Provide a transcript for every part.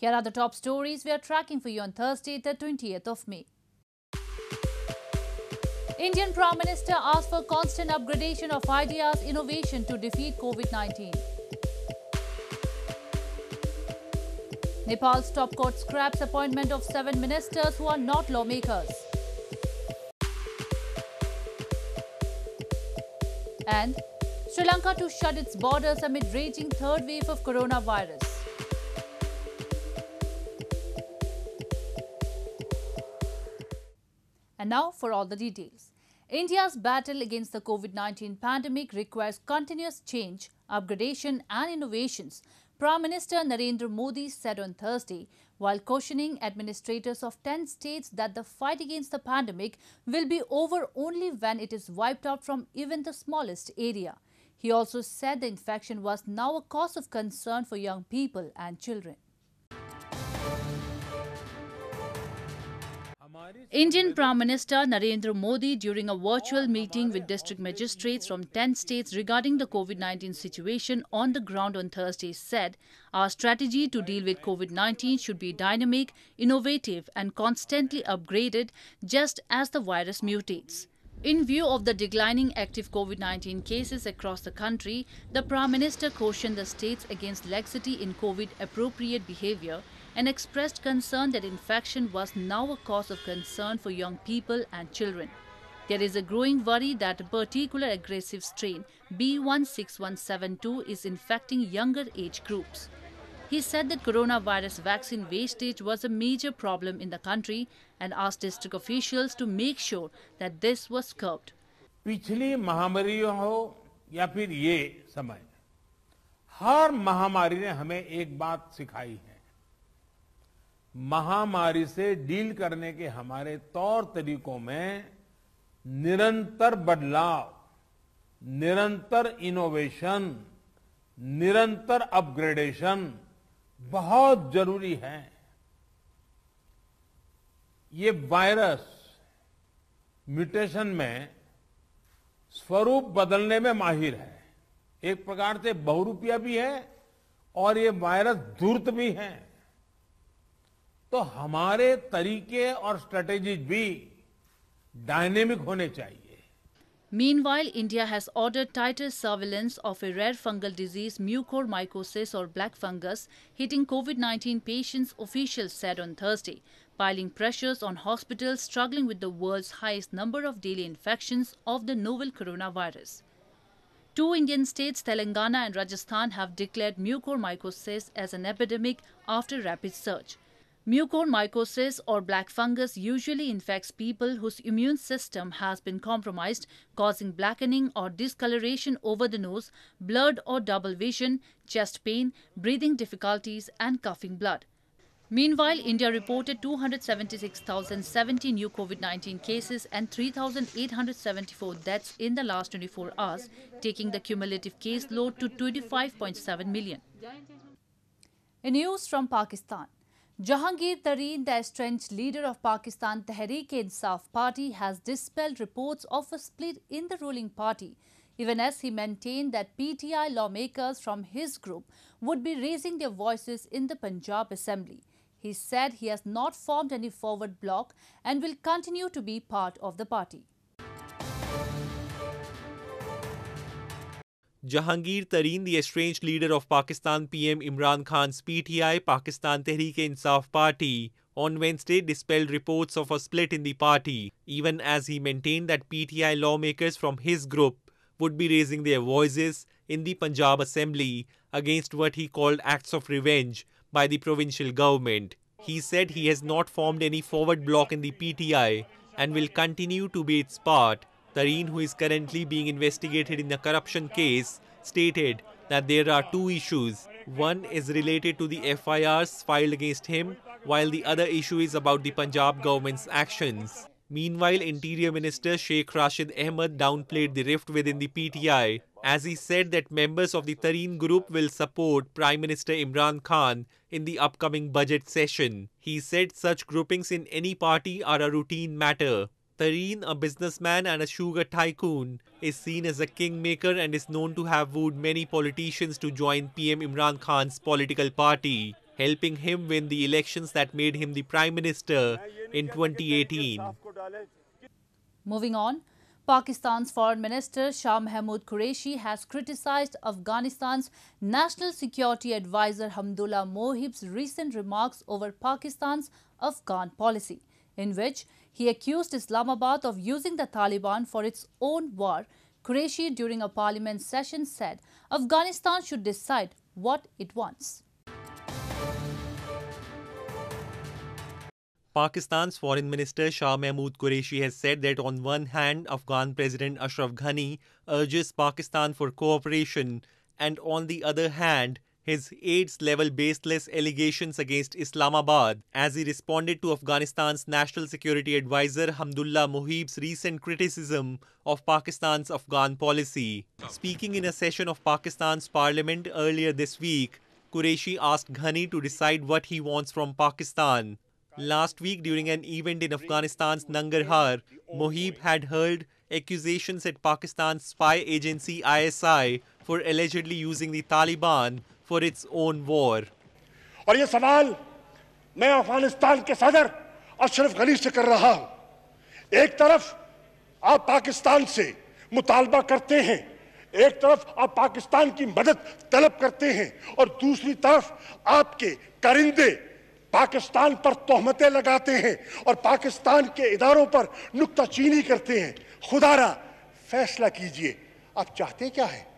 Here are the top stories we are tracking for you on Thursday, the 20th of May. Indian Prime Minister asked for constant upgradation of ideas, innovation to defeat COVID-19. Nepal's top court scraps appointment of seven ministers who are not lawmakers. And Sri Lanka to shut its borders amid raging third wave of coronavirus. And now for all the details. India's battle against the COVID-19 pandemic requires continuous change, upgradation and innovations, Prime Minister Narendra Modi said on Thursday, while cautioning administrators of 10 states that the fight against the pandemic will be over only when it is wiped out from even the smallest area. He also said the infection was now a cause of concern for young people and children. Indian Prime Minister Narendra Modi during a virtual meeting with district magistrates from 10 states regarding the COVID-19 situation on the ground on Thursday said, our strategy to deal with COVID-19 should be dynamic, innovative and constantly upgraded just as the virus mutates. In view of the declining active COVID-19 cases across the country, the Prime Minister cautioned the states against laxity in COVID-appropriate behavior and expressed concern that infection was now a cause of concern for young people and children. There is a growing worry that a particular aggressive strain, B16172, is infecting younger age groups. He said that coronavirus vaccine wastage was a major problem in the country and asked district officials to make sure that this was curbed. पिछली महामारी हो या फिर ये समय हर महामारी ने हमें एक बात सिखाई है महामारी से डील करने के हमारे तौर तरीकों में निरंतर बदलाव निरंतर इनोवेशन निरंतर अपग्रेडेशन बहुत जरूरी है ये वायरस म्यूटेशन में स्वरूप बदलने में माहिर है एक प्रकार से बहुरूपिया भी है और ये वायरस धूर्त भी है तो हमारे तरीके और स्ट्रेटेजीज भी डायनेमिक होने चाहिए Meanwhile, India has ordered tighter surveillance of a rare fungal disease, mucormycosis or black fungus, hitting COVID 19 patients, officials said on Thursday, piling pressures on hospitals struggling with the world's highest number of daily infections of the novel coronavirus. Two Indian states, Telangana and Rajasthan, have declared mucormycosis as an epidemic after rapid surge. Mucormycosis or black fungus usually infects people whose immune system has been compromised, causing blackening or discoloration over the nose, blurred or double vision, chest pain, breathing difficulties and coughing blood. Meanwhile, India reported 276,070 new COVID-19 cases and 3,874 deaths in the last 24 hours, taking the cumulative case load to 25.7 million. In news from Pakistan, Jahangir Tareen, the estranged leader of Pakistan Tehreek-e-Insaf party, has dispelled reports of a split in the ruling party, even as he maintained that PTI lawmakers from his group would be raising their voices in the Punjab Assembly. He said he has not formed any forward bloc and will continue to be part of the party. Jahangir Tareen, the estranged leader of Pakistan PM Imran Khan's PTI, Pakistan Tehreek-e-Insaf party, on Wednesday dispelled reports of a split in the party, even as he maintained that PTI lawmakers from his group would be raising their voices in the Punjab Assembly against what he called acts of revenge by the provincial government. He said he has not formed any forward bloc in the PTI and will continue to be its part Tareen, who is currently being investigated in the corruption case, stated that there are two issues. One is related to the FIRs filed against him, while the other issue is about the Punjab government's actions. Meanwhile, Interior Minister Sheikh Rashid Ahmed downplayed the rift within the PTI, as he said that members of the Tareen group will support Prime Minister Imran Khan in the upcoming budget session. He said such groupings in any party are a routine matter. Tareen, a businessman and a sugar tycoon, is seen as a kingmaker and is known to have wooed many politicians to join PM Imran Khan's political party, helping him win the elections that made him the Prime Minister in 2018. Moving on, Pakistan's Foreign Minister Shah Mahmood Qureshi has criticized Afghanistan's National Security Advisor Hamdullah Mohib's recent remarks over Pakistan's Afghan policy, in which he accused Islamabad of using the Taliban for its own war. Qureshi, during a parliament session, said Afghanistan should decide what it wants. Pakistan's Foreign Minister Shah Mahmood Qureshi has said that on one hand, Afghan President Ashraf Ghani urges Pakistan for cooperation, and on the other hand, his AIDS level baseless allegations against Islamabad as he responded to Afghanistan's National Security Advisor Hamdullah Mohib's recent criticism of Pakistan's Afghan policy. Speaking in a session of Pakistan's parliament earlier this week, Qureshi asked Ghani to decide what he wants from Pakistan. Last week, during an event in Afghanistan's Nangarhar, Mohib had hurled accusations at Pakistan's spy agency ISI for allegedly using the Taliban for its own war. और ये सवाल मैं अफगानिस्तान के सदर अशरफ गनी से कर रहा हूं एक तरफ आप पाकिस्तान से मुतालबा करते हैं एक तरफ आप पाकिस्तान की मदद तलब करते हैं और दूसरी तरफ आपके करिंदे पाकिस्तान पर तोहमतें लगाते हैं और पाकिस्तान के इदारों पर नुकताचीनी करते हैं खुदारा फैसला कीजिए आप चाहते क्या है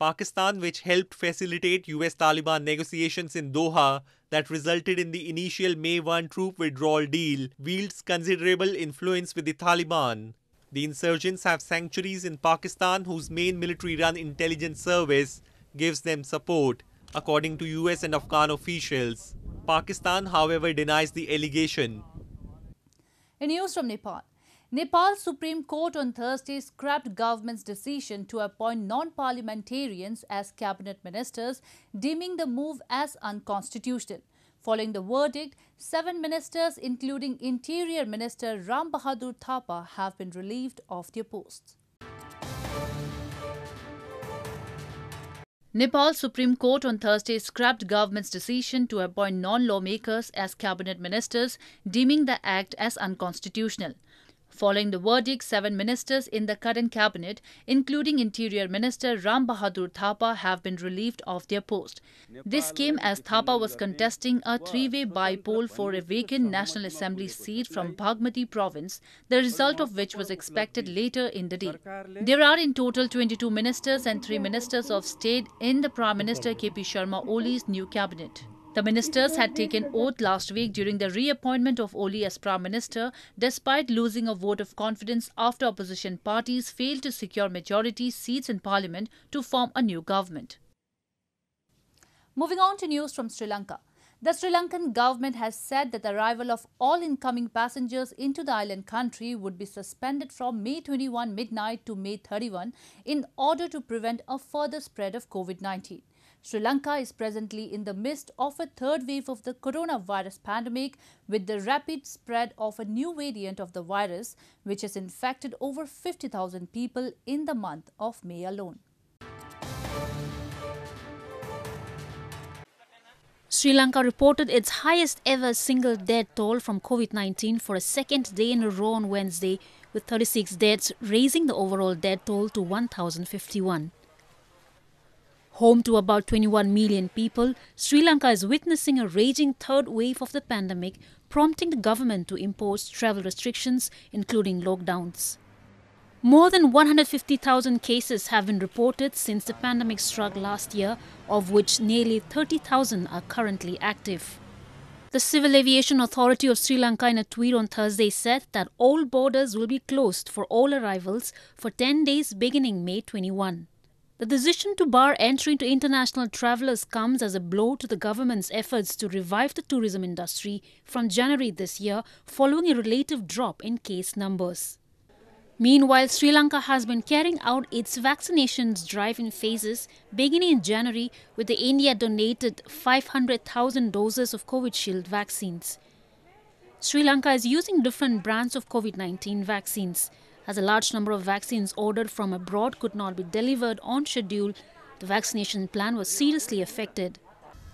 Pakistan, which helped facilitate US Taliban negotiations in Doha that resulted in the initial May 1 troop withdrawal deal, wields considerable influence with the Taliban. The insurgents have sanctuaries in Pakistan whose main military run intelligence service gives them support, according to US and Afghan officials. Pakistan, however, denies the allegation. In news from Nepal. Nepal Supreme Court on Thursday scrapped government's decision to appoint non-parliamentarians as cabinet ministers, deeming the move as unconstitutional. Following the verdict, seven ministers, including Interior Minister Ram Bahadur Thapa, have been relieved of their posts. Nepal Supreme Court on Thursday scrapped government's decision to appoint non-lawmakers as cabinet ministers, deeming the act as unconstitutional. Following the verdict, seven ministers in the current cabinet, including Interior Minister Ram Bahadur Thapa, have been relieved of their post. This came as Thapa was contesting a three-way by-poll for a vacant National Assembly seat from Bhagmati province, the result of which was expected later in the day. There are in total 22 ministers and three ministers of state in the Prime Minister KP Sharma Oli's new cabinet. The ministers had taken oath last week during the reappointment of Oli as Prime Minister, despite losing a vote of confidence after opposition parties failed to secure majority seats in Parliament to form a new government. Moving on to news from Sri Lanka. The Sri Lankan government has said that the arrival of all incoming passengers into the island country would be suspended from May 21 midnight to May 31 in order to prevent a further spread of COVID-19. Sri Lanka is presently in the midst of a third wave of the coronavirus pandemic with the rapid spread of a new variant of the virus which has infected over 50,000 people in the month of May alone. Sri Lanka reported its highest ever single death toll from COVID-19 for a second day in a row on Wednesday with 36 deaths raising the overall death toll to 1,051. Home to about 21 million people, Sri Lanka is witnessing a raging third wave of the pandemic, prompting the government to impose travel restrictions, including lockdowns. More than 150,000 cases have been reported since the pandemic struck last year, of which nearly 30,000 are currently active. The Civil Aviation Authority of Sri Lanka in a tweet on Thursday said that all borders will be closed for all arrivals for 10 days beginning May 21. The decision to bar entry to international travellers comes as a blow to the government's efforts to revive the tourism industry from January this year following a relative drop in case numbers. Meanwhile, Sri Lanka has been carrying out its vaccinations drive in phases beginning in January with the India donated 500,000 doses of COVID Shield vaccines. Sri Lanka is using different brands of COVID-19 vaccines. As a large number of vaccines ordered from abroad could not be delivered on schedule, the vaccination plan was seriously affected.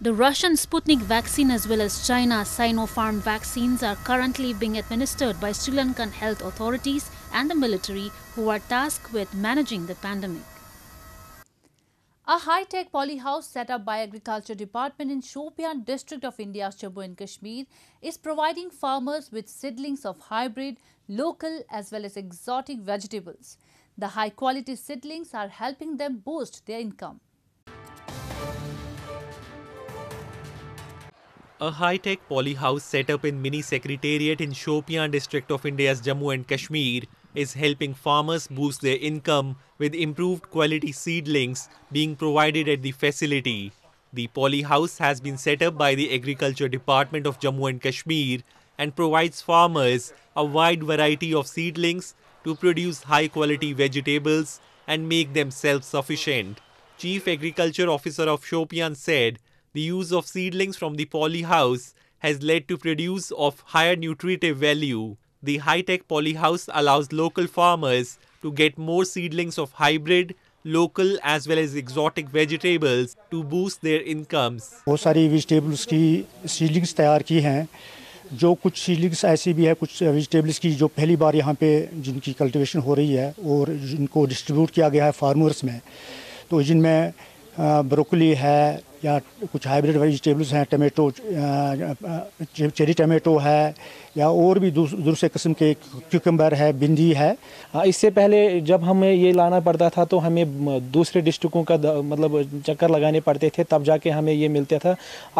The Russian Sputnik vaccine as well as China's Sinopharm vaccines are currently being administered by Sri Lankan health authorities and the military who are tasked with managing the pandemic. A high-tech polyhouse set up by Agriculture Department in Shopian district of India's Jammu and Kashmir is providing farmers with seedlings of hybrid, local as well as exotic vegetables. The high-quality seedlings are helping them boost their income. A high-tech polyhouse set up in mini secretariat in Shopian district of India's Jammu and Kashmir is helping farmers boost their income with improved quality seedlings being provided at the facility. The Poly House has been set up by the Agriculture Department of Jammu and Kashmir and provides farmers a wide variety of seedlings to produce high quality vegetables and make them self sufficient. Chief Agriculture Officer of Shopian said the use of seedlings from the Poly House has led to produce of higher nutritive value. the high-tech poly house allows local farmers to get more seedlings of hybrid, local as well as exotic vegetables to boost their incomes. बहुत सारी vegetables की seedlings तैयार की हैं जो कुछ ceilings ऐसी भी है कुछ वेजिटेबल्स की जो पहली बार यहाँ पे जिनकी कल्टीवेशन हो रही है और जिनको डिस्ट्रीब्यूट किया गया है फार्मर्स में तो जिनमें ब्रोकली है या कुछ हाइब्रिड वेजिटेबल्स हैं टमेटो चेरी टमेटो है या और भी दूसरे किस्म के क्यूकम्बर है बिंदी है हाँ, इससे पहले जब हमें ये लाना पड़ता था तो हमें दूसरे डिस्ट्रिक्टों का मतलब चक्कर लगाने पड़ते थे तब जाके हमें ये मिलता था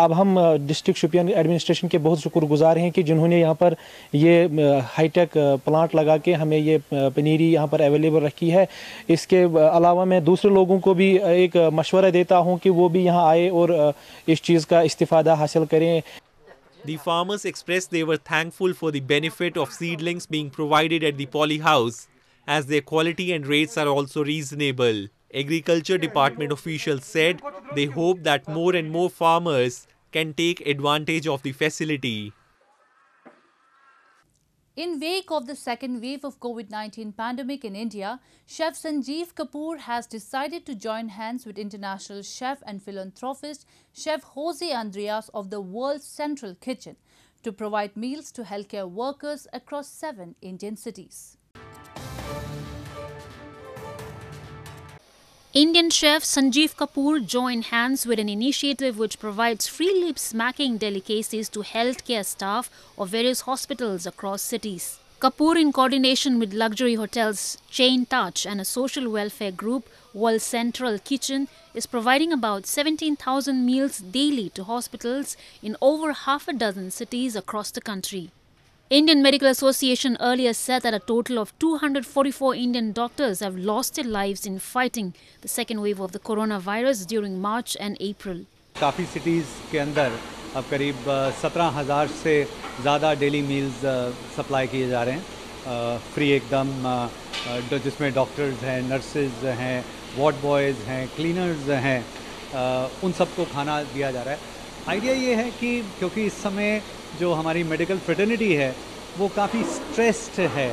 अब हम डिस्ट्रिक्ट शुपियन एडमिनिस्ट्रेशन के बहुत शुक्रगुजार हैं कि जिन्होंने यहाँ पर ये हाईटेक प्लांट लगा के हमें ये पनीरी यहाँ पर अवेलेबल रखी है इसके अलावा मैं दूसरे लोगों को भी एक मशवरा देता हूँ कि वो भी यहाँ आए और इस चीज़ का इस्तीफ़ा हासिल करें The farmers expressed they were thankful for the benefit of seedlings being provided at the Poly House, as their quality and rates are also reasonable. Agriculture Department officials said they hope that more and more farmers can take advantage of the facility. In wake of the second wave of COVID-19 pandemic in India, chef Sanjeev Kapoor has decided to join hands with international chef and philanthropist Chef Jose Andreas of the World Central Kitchen to provide meals to healthcare workers across seven Indian cities. Indian chef Sanjeev Kapoor joined hands with an initiative which provides free lip-smacking delicacies to healthcare staff of various hospitals across cities. Kapoor, in coordination with luxury hotels Chain Touch and a social welfare group, World Central Kitchen, is providing about 17,000 meals daily to hospitals in over half a dozen cities across the country. Indian Medical Association earlier said that a total of 244 Indian doctors have lost their lives in fighting the second wave of the coronavirus during March and April. काफ़ी cities के अंदर अब करीब 17,000 से ज़्यादा daily meals supply किए जा रहे हैं free एकदम जिसमें doctors हैं nurses हैं ward boys हैं cleaners हैं उन सबको खाना दिया जा रहा है आइडिया ये है कि क्योंकि इस समय जो हमारी मेडिकल फ्रेटर्निटी है वो काफ़ी स्ट्रेस्ड है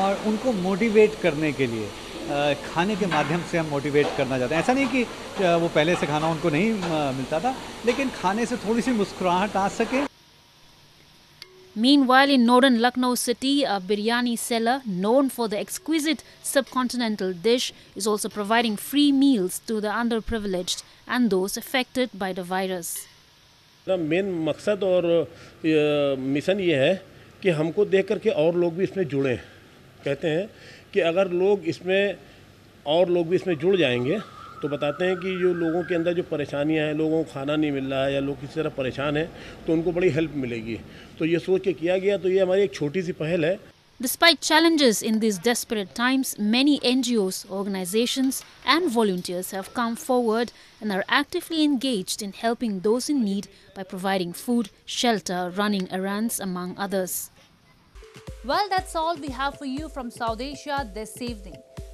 और उनको मोटिवेट करने के लिए खाने के माध्यम से हम मोटिवेट करना चाहते हैं ऐसा नहीं कि वो पहले से खाना उनको नहीं मिलता था लेकिन खाने से थोड़ी सी मुस्कुराहट आ सके Meanwhile, in northern Lucknow city, a biryani seller known for the exquisite subcontinental dish is also providing free meals to the underprivileged and those affected by the virus. The main main uh, mission is that we कि हमको देख other people लोग भी इसमें जुड़ें कहते हैं कि अगर लोग इसमें और लोग भी इसमें जुड़ जाएंगे तो बताते हैं कि जो लोगों के अंदर जो परेशानियां हैं लोगों को खाना नहीं मिल रहा है या लोग किसी तरह परेशान हैं तो उनको बड़ी हेल्प मिलेगी तो ये सोच के किया गया तो ये हमारी एक छोटी सी पहल है Despite challenges in these desperate times, many NGOs, organizations and volunteers have come forward and are actively engaged in helping those in need by providing food, shelter, running errands, among others. Well, that's all we have for you from South Asia this evening.